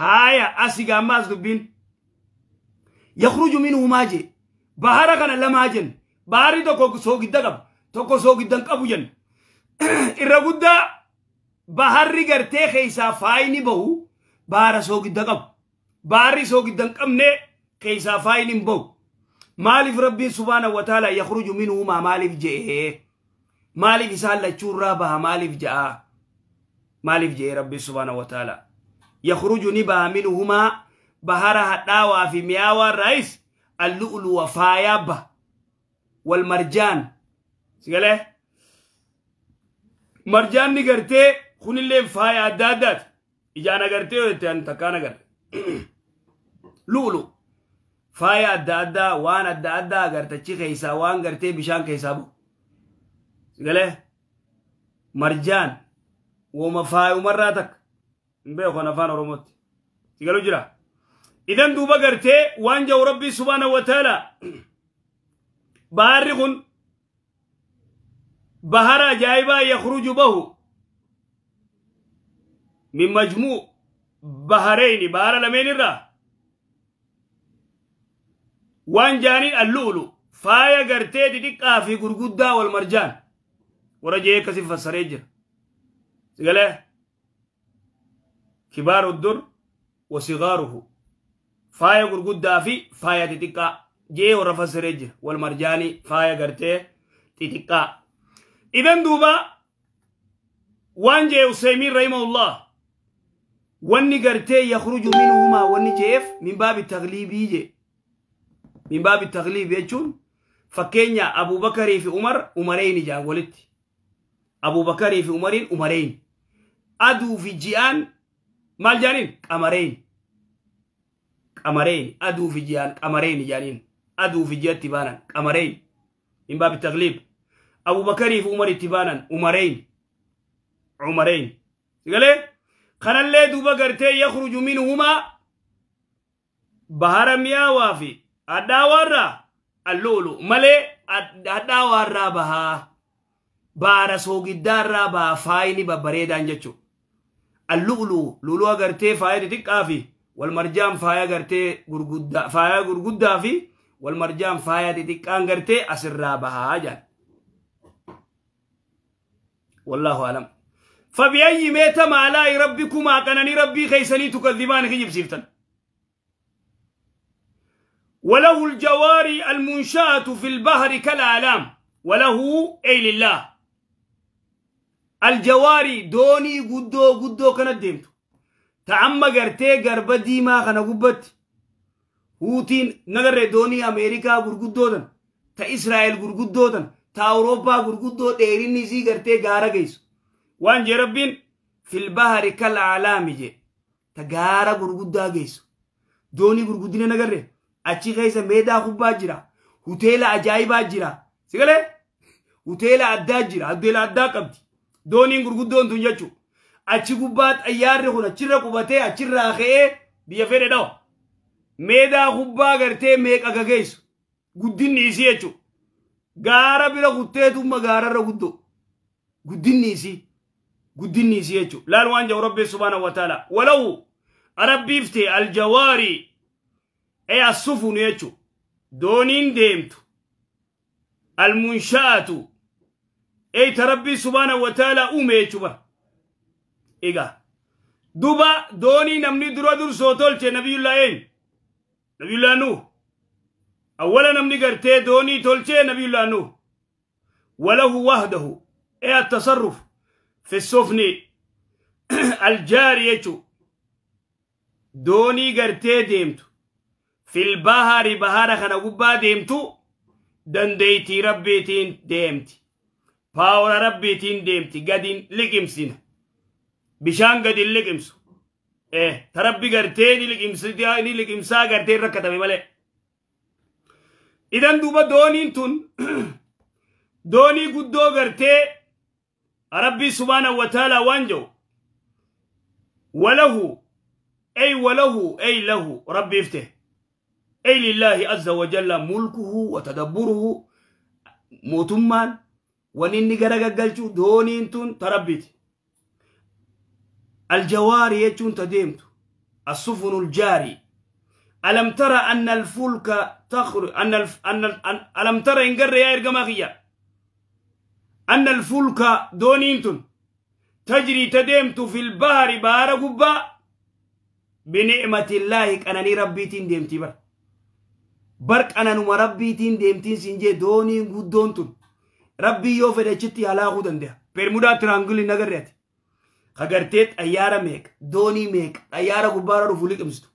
هايا أسيغا مازغ بين يخرج منه ماجي بحارة كان لماجن بحاري توكو سوغي دقب توكو سوغي دنقب جن إرغودا بحاري غرتي خيسا فايني بهو بحارة سوغي دقب بحاري سوغي دنقب نه خيسا فايني بهو مالف ربي سبحانه وتعالى يخرج منه ما مالف جئه مالف سالة شورا بها مالف جاء مالف جئه ربي سبحانه وتعالى يخرج نبا منهما بهر هداوا في مياوى الرئيس اللؤلؤ وفايب والمرجان سيقاله مرجان نغرتي خون اللي فايا دادات إجانا غرتي ويتان تكانا غرتي لؤلؤ فايا دادا وانا دادا غرتشي خيسا وان غرتي بشان خيسابو سيقاله مرجان وما فايو مراتك مبيخون أفان أروموت تقالوا جرا إذن دوبا قرتي وانجو ربي سبحانه وتعالى بارغ بهر جايبا يخرج به من مجموع بهرين بهر لمين الرا وان جاني اللؤلؤ فايا قرتي دقا في قرقودة والمرجان ورجيك سفر سريجر قال كبار الدر وصغاره فايا غرغدا دافي فايا تتقى جي رج والمرجاني فايا غرتي تتقى إذن دوبا وان جي وسيمين رحمه الله واني غرتي يخرج منهما واني جيف من باب التغليب يجي من باب التغليب يجون فكينيا أبو بكر في عمر عمرين جاء ولدت أبو بكر في عمر عمرين أدو في جيان maal jaaniin qamareen qamareen aduu fi jiyaan qamareen jaaniin aduu fi jiyatti baanan qamareen min baabi tagliib abu bakarii fi umar itti baanan umareen umareen galee kanallee duuba gartee yakhruju minhumaa bahara miyaawaa fi adhaawaarraa alloolu malee adhaawaarraa bahaa baara soogiddaarraa bahaa faayini babbareedaan jechuudha. اللؤلؤ لؤلؤ غرتي فايا xixiqqaa والمرجان فايا غرتي غرغدا فايا غرغدا في والمرجان فايا xixiqqaan غرتي اسرا بها جان والله اعلم فبأي ميت ما لا ربكما كانني ربي خيسني تكذبان خيب سيفتن وله الجواري المنشأة في البحر كالأعلام وله أي لله aljawaari doonii guddoo guddoo kana deemtu ta'amma gartee garba diimaa kana gubbatti huutiin nagarre doonii ameerikaa gurguddoodan ta israa'el gurguddoodan ta awurooppaa gurguddoo dheerinni isii gartee gaara geessu waan jee rabbiin filbahari kal alaami jee ta gaara gurguddaa geessu doonii gurguddina nagarre achi keessa meedaa hubbaa jira huteela ajaa'ibaa jira sigalee huteela addaa jira huteela addaa qabdi doonin gurguddoon tun jechu achi gubbaa xayyaarri kun achirra qubatee achirraa ka'ee biyya fedhe dhawa meedaa gubbaa gartee meeqa gageessu guddinni isii jechu gaara bira kutteetuma gaararra guddo guddinni isii guddinni isii jechu laal waan jahu rabbi subhaanahu wataala walau rabbiif ta'e aljawaari ee assufunu jechu dooniin deemtu almunsha'atu اي تربي سبحانه وتعالى اوميچوبا ايغا دوبا دوني نمني درو در سوتول چه نبي الله اي نبي الله نو اولا نمني غرتي دوني تولچه نبي الله نو وله وحده اي التصرف في السفن الجاري يچو دوني غرتي ديمتو في البحر بحر خنا غبا ديمتو دنديتي ربيتين ديمتي باور ربيتين ديمتي قدين لقمسين بشان قدين لقمسو إيه تربي قرتيني لقمسيتي لقمسا قرتين ركتبي ملي إذن دوبا دونين تون دوني قدو قرتي ربي سبحانه وتعالى وانجو وله أي وله أي له ربي افتح أي لله عز وجل ملكه وتدبره موتمان ونني غرغغلچو دونينتون تربيت الجوار يچون تديمت السفن الجاري ألم ترى أن الفلك تخر أن الف... أن, ال... أن ألم ترى إن قر يا إرجماغية أن الفلك دونينتون تجري تديمت في البحر بارا قبا بنعمة الله كأنني ربيتين ديمتي بر برك أنا نما ربيتين ديمتين سنجي دونين قدونتون rabbii yoo fedhe achitti halaakuu danda'a. Bermudaa tiraangilii nagarreeti. Kagarteet ayyaara meeqa, doonii meeqa, ayyaara gubbaarra dhufu liqimsitu.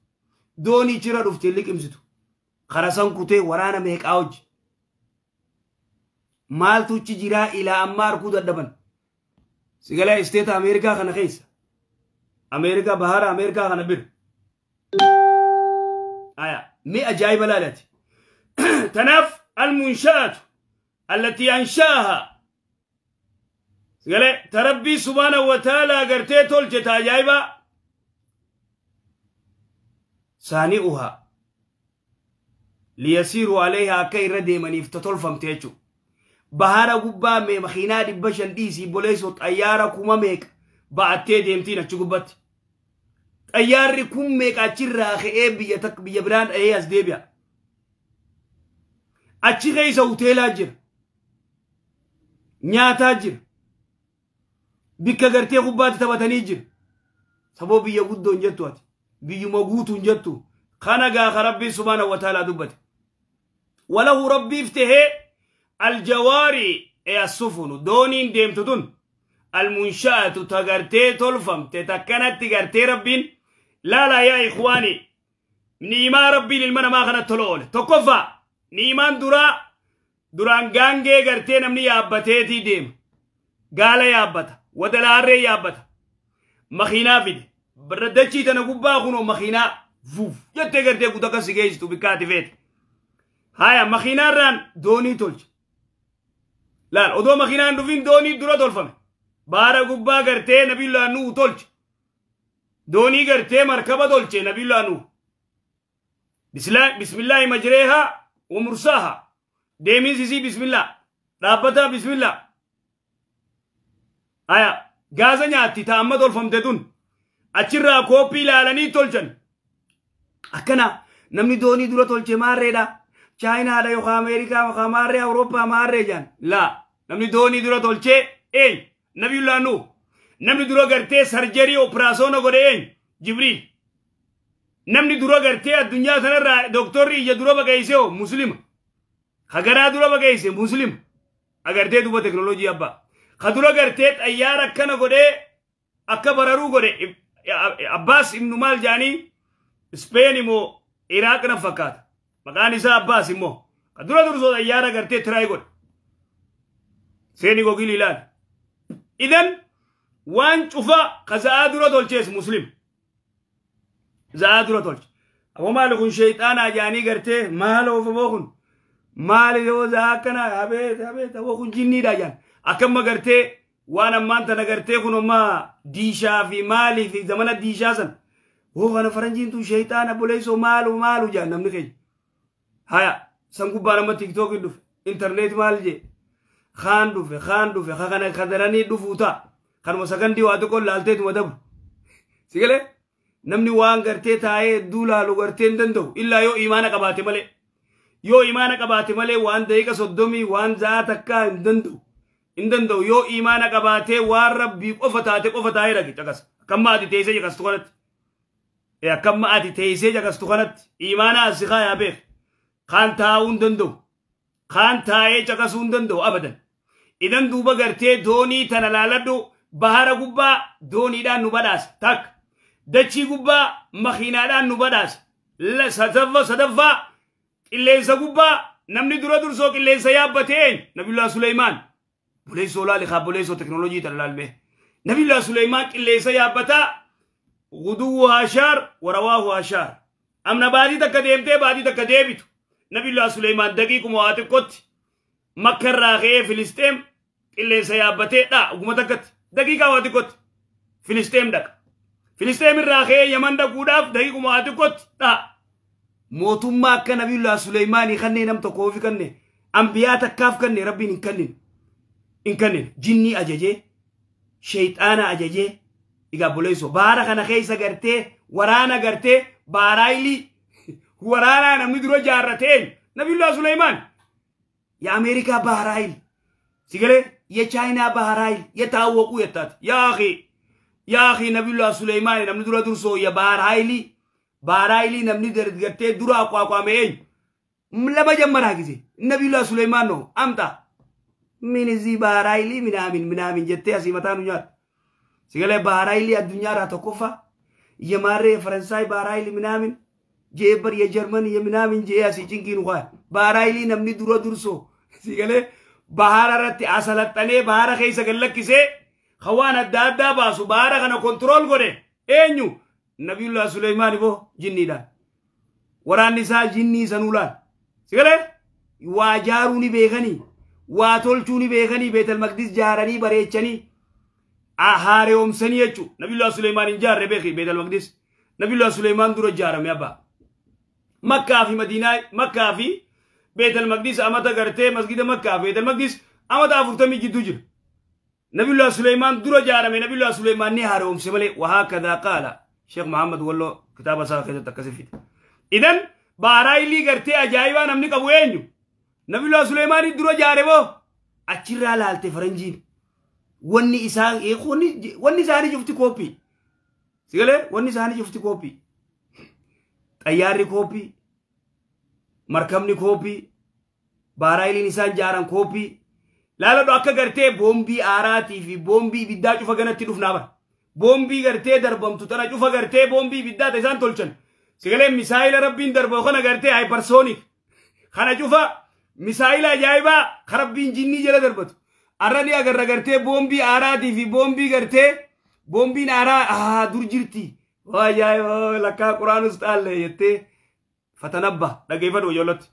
Doonii chira dhuftee liqimsitu. Karasan kutee waraana meeqaa hojji. Maaltu uchi jiraa ilaa ammaa arguu dadhaban. Sigalaa isteeta Ameerikaa kana keessa. Ameerikaa bahara Ameerikaa kana bira. Aya, mee ajaa'iba laalaati. Tanaaf al-munshaatu التي أنشأها قال تربي سبحانه وتعالى قرتي تلجت عجائبا سانئها ليسيروا عليها كي ردي من يفتتل فمتيجو بهارا قبا مي مخينا دبشن ديسي بوليسو طيارة كما ميك بعدتي ديمتين اتشو قبتي طيارة كم ميك اتشرا خئي بيا تك بيا بران ايه اسدي إيه بيا اتشي غيسا وتيلا جر nyaataa jira bikka gartee gubbaatti taphatanii jira saboo biyya guddoo hin jettu ati biyyuma guutuu hin jettu kana gaafa rabbiin subhaanahu wa taalaa dubbate walahu rabbiif tahee aljawaarii eeyassufunu dooniin deemtu tun almunsha'atu ta gartee tolfamte takkanatti gartee rabbiin laalaa yaa ikhwaani niimaa rabbiin ilma namaa kanatti tola oole tokkoffaa niimaan duraa duraan gaangee gartee namni yaabbateetii deema gaala yaabbata wadalaarree yaabbata makiinaa fide dachii tana gubbaa kuno makiinaa vuuf jettee gartee kutaka si geessitu bikkaati feete haya makiinaarraan doonii tolche laal odoo makiinaan dhufin doonii dura tolfame baara gubbaa gartee nabiilaa nuhu tolche doonii gartee markaba tolche nabiilaa nuhu bismillaahi majreehaa wa mursaahaa deemisiisii bismillaa dhaabbataa bismillaa aya gaasa nyaatti taa'amma tolfamte tun achirraa kooppii ilaalanii tolchan akkana namni doonii dura tolche maarreedha chaayinaadha yookaan ameerikaa yookaan maarree awurooppaa maarree jaan laa namni doonii dura tolchee eenyu nabiyullaan nuhu namni dura gartee sarjarii opiraasoona godhe eenyu jibriil namni dura gartee addunyaa kanarraa dooktorri ija dura baqeessee musliima خجر هذا دولا بقى يصير مسلم، أجر تيت دوبا تكنولوجيا با، خدولا أجر تيت أيار أكنا غوري أكبر أرو غوري أباس إم نمال جاني إسبانيا مو العراق نفكات، مكاني سا أباس إمو، خدولا دور صدا أيار أجر تيت ثري غور، سيني غوكي ليلان، إذن وان شوفا خذا دولا دولجيس مسلم، خذا دولا دولج، أبو مالكون شيطان أجاني غرته ماله فبوكون. maali yoo zaakana abeet abeet awoo kun jinniidha jaan akkamma gartee waan ammaan tana gartee kun ammaa diishaa fi maalii fi zamana diishaa san hoo kana faranjiin tun sheeyxaana boleessoo maalu maalu jaan namni keenya haya san gubbaa nama tiktookiin dhufe internet maal jee kaan dhufe kaan dhufe ka kana kadaranii dhufuu ta'a kanuma sagandii waa tokko laalteetuma dabu sigalee namni waan gartee taa'ee hedduu laalu gartee hin danda'u illaa yoo imaana qabaate malee. yoo imaana qabaate malee waan daqiiqa soddomii waan za'a takkaa hin danda'u hin danda'u yoo imaana qabaatee waan rabbii qofa taate qofa taa'ee dhagi cakas akkamma ati teessee cakastu kanatti akkamma ati teessee cakastu kanatti imaana asi kaayaa beek kaan taa'uu hin danda'u kaan taa'ee cakasuu hin danda'u abadan idan duuba gartee doonii tana laaladhu bahara gubbaa dooniidhaan nu badhaas takka dachii gubbaa makiinaadhaan nu badhaas sadaffaa qilleensa gubbaa namni dura dursoo qilleensa yaabbatee nabiyullah suleymaan buleessoo laalikaa buleessoo teknoolojii tan laalme nabiyullah suleymaan qilleensa yaabbataa guduwwu haashaar warawaahu haashaar amna baadii takka deemtee baadii takka deebitu nabiyullah suleymaan daqiiquma waa xiqqootti makka irraa ka'ee filisteem qilleensa yaabbatee dha oguma takkatti daqiiqaa waa xiqqootti filisteem dhaqa filisteem irraa ka'ee yaman dhaquudhaaf daqiiquma waa xiqqootti dha mootummaa akka nabiyullaa suleymaanii kannee nam tokko ofi kanne ambiyaa takkaaf kanne rabbiin hin kannin hin kannin jinnii ajajee sheeyxaana ajajee igaa buleeyso baara kana keessa gartee waraana gartee baaraayilii waraanaa namni dura jaarrateen nabiyullaa suleymaan ya ameerikaa baaraayil sigalee ya chaayinaa baaraayil ya taawwaquu yettaati yaa akhi yaa akhi nabiyullaa suleymaan namni dura dursoo ya baaraayilii ባራይሊ ነምኒ ደርትገቴ ዱሮ አቋቋመ ለመጀመሪያ ጊዜ ነቢዩላ ሱሌይማን ነው አምጣ ምን እዚህ ባህራይሊ ምናምን ምናምን ጀቴ አሲመታኑኛል ሲገለ ባህራይሊ አዱኛራ ተኮፋ የማሬ የፈረንሳይ ባህራይሊ ምናምን ጄበር የጀርመን የምናምን ጄ አሲጭንኪን ኳ ባህራይሊ ነምኒ ዱሮ ዱርሶ ሲገለ ባህረ ረት አሰለጠኔ ባህረ ከይሰ ገለኪሴ ከዋን አዳ ባሱ ባህረ ከነ ኮንትሮል ጎደ ኤኙ nabiyullah suleymaan bo jinniidhaan waraanni isaa jinnii sanuulaan sigale waa jaaruu ni beekanii waa tolchuu ni beekanii beetel maqdis jaaranii bareechanii haareomsanii jechu nabiyullah suleymaan hin jaarre beeki beetel maqdis nabiyullah suleymaan dura jaarame abbaa makkaa fi madiinaa makkaa fi beetel maqdis amata gartee masgida makkaa beetel maqdis amata afurtamii jidduu jira nabiyullah suleymaan dura jaarame nabiyullah suleymaan ni haareomse malee wahaakadaa qaala sheek Muhammad Walloo kitaaba isaa keessatti akkasii fide. Idan baaraayilii gartee ajaa'ibaa namni qabu eenyu? Nabiyyulaa Suleimani dura jaare moo? Achirraa laalte faranjiin. Wanni isaa e, wanni isaanii cufti kooppii. Sigalee wanni isaanii cufti kooppii. Xayyaarri kooppii. Markabni kooppii. Baaraayiliin isaan jaaran laala Laaladhu akka gartee boombii aaraatii fi boombii ibiddaa cufa ganati dhufnaa bara. بومبي غرتي دربم تترا جوفا غرتي بومبي بيدا تيزان تولشن سيغلي ميسايل ربين دربو خنا غرتي هاي برسوني خنا جوفا ميسايل اجايبا خربين جيني جلا دربت اراني اگر غرتي بومبي ارا دي في بومبي غرتي بومبي ارا اه درجرتي واي اي لاكا قران استال يتي فتنبه دغيفد ويولت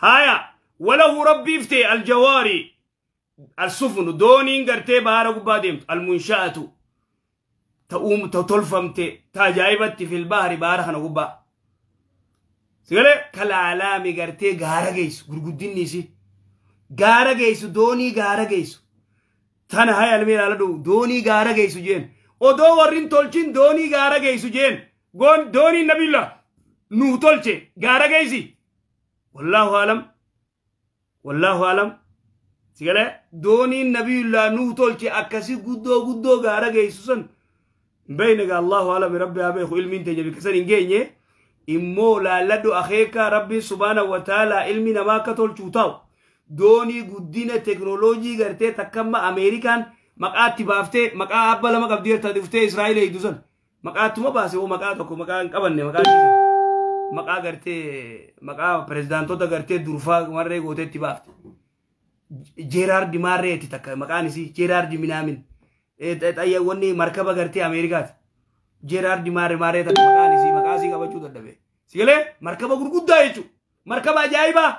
هايا وله ربي فتي الجواري السفن دونين غرتي بارو باديم المنشاه ta tolfamte ta ajaa'ibatti filbaari baara kana gubbaa sigale kalaalaami gartee gaara geessu gurguddinni isii gaara geessu doonii gaara geessu tana hay almee ala dhufu doonii gaara geessu jeen odoo warrin tolchin doonii gaara geessu jeen goon doonii nabilla nuuf tolche gaara geessi wallaahu alam wallaahu alam sigale dooniin nabiyullaa nuuf tolche akkasi guddoo guddoo gaara geessu san بينك الله أعلم ربي أبي خو علمين تجبي كسر إنجيني إمو لا لدو أخيك ربي سبحانه وتعالى علمي نما كتول شوتاو دوني قدين تكنولوجي غرتي تكما أمريكان مقا تبافتي مقا أبا لما قبدير تدفتي إسرائيل يدوزن مقا تما باسي هو مقا تكو مقا انقبني مقا جيزن مقا غرتي مقا بريزدانتو دا غرتي درفا مرة غوتي تبافتي جيرار دي مارة تتكا مقا نسي جيرار دي منامين xayyaawwanni markaba gartee Ameerikaati. Jeeraar Dimaare Maaree ta'e maqaan isii maqaa isii qabachuu dadhabe. Siilee markaba gurguddaa jechuudha. Markaba ajaa'ibaa.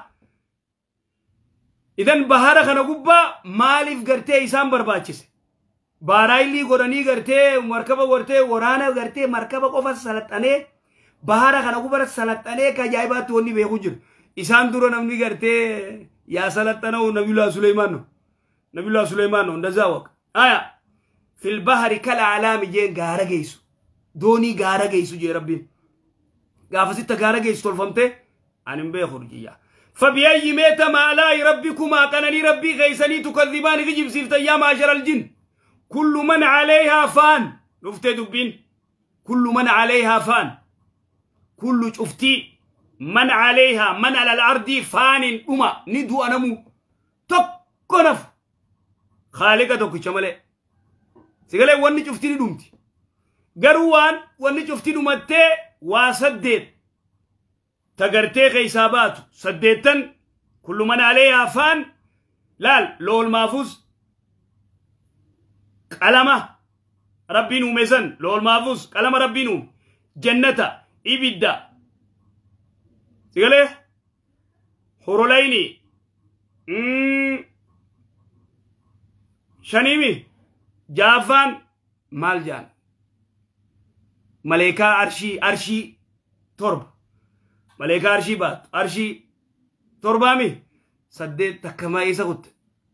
Idan bahara kana gubbaa maaliif gartee isaan barbaachise? Baaraayilii godhanii gartee markaba wartee waraana gartee markaba qofa salaxxanee bahara kana gubbara salaxxanee ka ajaa'ibaatti wanni beeku jiru. Isaan dura namni gartee yaa salaxxanawu Nabiyulaa Suleymaan no. Nabiyulaa Suleymaan no. Ndazaawaq. Aayaa. في البحر كالأعلام جين غارة جيسو دوني غارة جيسو جي ربي غافة ستة غارة جيسو تلفمت أنا بيخور جيا فبأي ميت ما لا ربكما كان لي ربي غيسني تكذبان غجب سيفت يا معشر الجن كل من عليها فان نفتي دبين كل من عليها فان كل شفتي من عليها من على الأرض فان أما ندو أنمو تقنف خالقة تقشمله سيقول لك واني شفتي دومتي غروان واني شفتي دومتي واسدد تغرتي حسابات سددتن كل من عليه افان لال لول مافوز قلما ربي نومزن لول مافوز قلما ربي نوم جنتا ابدا سيقول لك حرليني مم. شنيمي jaafaan maal jaan maleekaa arshii arshii torba maleekaa arshii baatu arshii torbaami saddeet takka maayisa kutte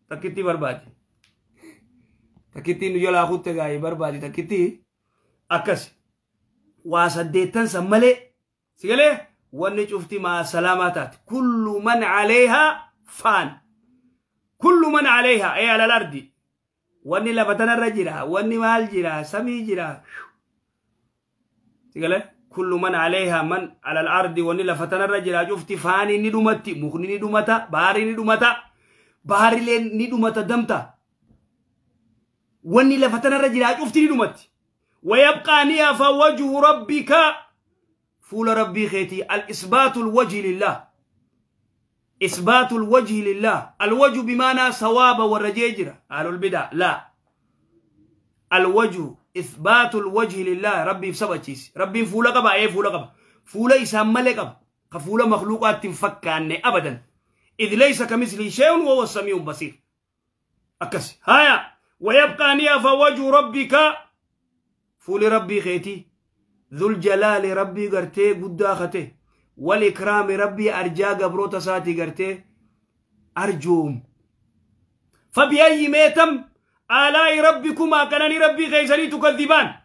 takkitti barbaadi takkitti nu jalaa kutte gaa'ee barbaadi takkitti akkas waa saddeettan san malee si galee wanni cufti maa salaamaa taate kullu man caleehaa faan kullu man caleehaa ee alal ardi واني لا بدنا رجيرا واني مال جيرا سمي جيرا تقول كل من عليها من على الأرض واني لا فتنا رجيرا جوفت فاني ندمتي مخني ندمتا باري ندمتا باري لين ندمتا دمتا واني لا فتنا رجيرا جوفت ندمتي ويبقى نيا فوجه ربك فول ربي خيتي الإثبات الوجه لله إثبات الوجه لله الوجه بمعنى صواب والرجيجرة أهل البدع لا الوجه إثبات الوجه لله ربي سبتيس ربي فولا قبا أي فولا قبا فولا إسام ملك قبا خفولا مخلوقات تنفكان أبدا إذ ليس كمثل شيء وهو السميع البصير أكس هيا ويبقى نيافا وجه ربك فول ربي خيتي ذو الجلال ربي قرتي قد أخته والإكرام ربي أرجا قبروت ساتي قرتي أرجوم فبأي ميتم آلاء ربكما كانني ربي غيزني تكذبان